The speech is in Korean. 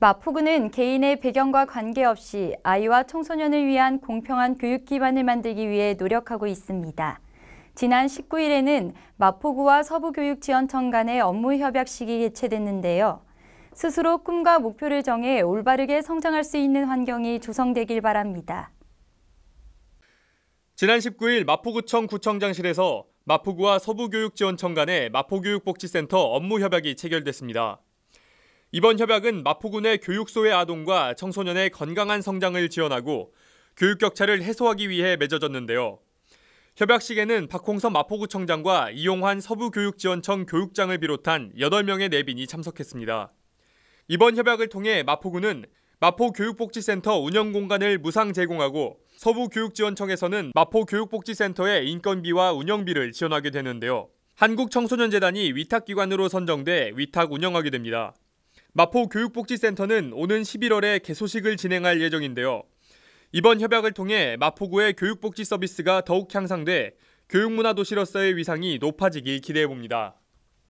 마포구는 개인의 배경과 관계없이 아이와 청소년을 위한 공평한 교육 기반을 만들기 위해 노력하고 있습니다. 지난 19일에는 마포구와 서부교육지원청 간의 업무 협약식이 개최됐는데요. 스스로 꿈과 목표를 정해 올바르게 성장할 수 있는 환경이 조성되길 바랍니다. 지난 19일 마포구청 구청장실에서 마포구와 서부교육지원청 간의 마포교육복지센터 업무 협약이 체결됐습니다. 이번 협약은 마포군의 교육소의 아동과 청소년의 건강한 성장을 지원하고 교육 격차를 해소하기 위해 맺어졌는데요. 협약식에는 박홍선 마포구청장과 이용환 서부교육지원청 교육장을 비롯한 8명의 내빈이 참석했습니다. 이번 협약을 통해 마포구는 마포교육복지센터 운영 공간을 무상 제공하고 서부교육지원청에서는 마포교육복지센터의 인건비와 운영비를 지원하게 되는데요. 한국청소년재단이 위탁기관으로 선정돼 위탁 운영하게 됩니다. 마포 교육복지센터는 오는 11월에 개소식을 진행할 예정인데요. 이번 협약을 통해 마포구의 교육복지 서비스가 더욱 향상돼 교육문화 도시로서의 위상이 높아지길 기대해 봅니다.